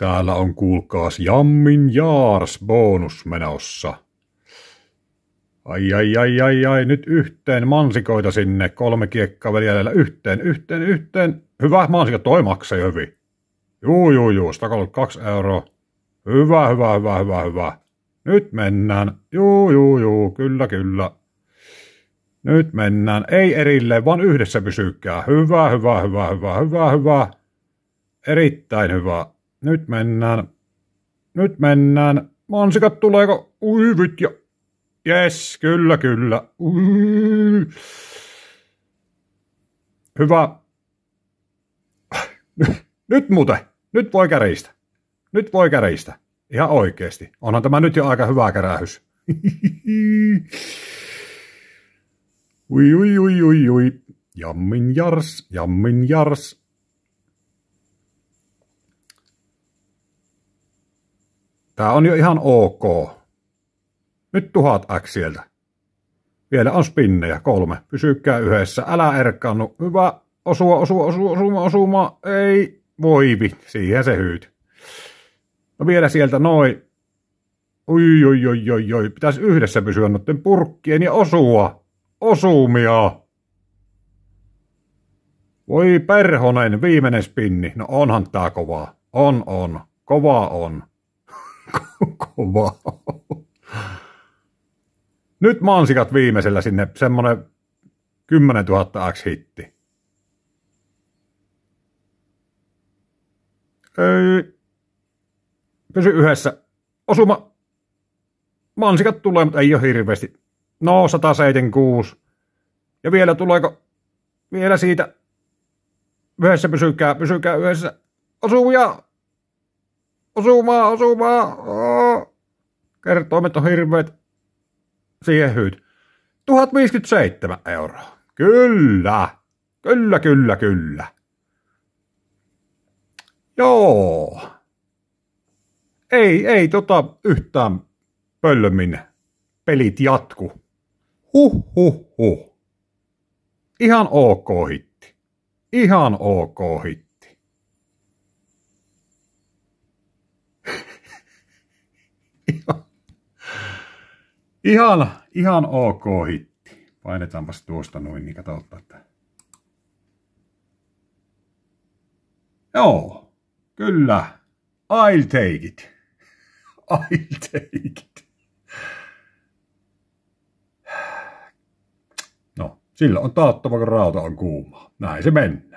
Täällä on kuulkaas Jammin Jaars bonus menossa. Ai ai ai ai ai, nyt yhteen mansikoita sinne, kolme kiekkaa veljellä yhteen, yhteen, yhteen. Hyvä mansikka, toi maksaa hyvin. Juu, juu, juu, 132 euroa. Hyvä, hyvä, hyvä, hyvä, hyvä. Nyt mennään. Juu, juu, juu, kyllä, kyllä. Nyt mennään. Ei erilleen, vaan yhdessä pysykää. Hyvä, hyvä, hyvä, hyvä, hyvä, hyvä. Erittäin hyvä. Nyt mennään. Nyt mennään. Mansikat tuleeko? Uivyt jo. Jes, kyllä, kyllä. Uy. Hyvä. Nyt muuten. Nyt voi käristä. Nyt voi käristä. Ihan oikeasti. Onhan tämä nyt jo aika hyvä kärähys. Ui, ui, ui, ui, ui. Jammin jars, jammin jars. Tää on jo ihan ok. Nyt tuhat X sieltä. Vielä on spinnejä, kolme. Pysykää yhdessä, älä erkkaannu. Hyvä, osua, osua, osua, osuma, osuma. Ei, voivi, siihen se hyyt. No vielä sieltä noin. Oi, oi, oi, oi, oi. Pitäisi yhdessä pysyä noiden purkkien ja osua. Osumia. Voi perhonen, viimeinen spinni. No onhan tää kovaa. On, on. Kovaa on. Kova. Nyt mansikat viimeisellä sinne, semmoinen 10 000 X-hitti. Ei. Öö, pysy yhdessä. Osuma. Mansikat tulee, mutta ei ole hirveästi. No, 176. Ja vielä tuleeko? Vielä siitä. Yhdessä pysykää, pysykää yhdessä. Osuu ja osumaa, osumaa, kertoimet on hirveet, siihen hyyt. 1057 euroa. Kyllä, kyllä, kyllä, kyllä. Joo. Ei, ei tota yhtään pöllömin pelit jatku. Huh, huh, huh. Ihan ok hitti. Ihan ok hitti. ihan, ihan, ok hitti. Painetaanpas tuosta noin, niin katsotaan, että... Joo, kyllä. I'll take it. I'll take it. No, sillä on taattava, kun rauta on kuuma. Näin se meni.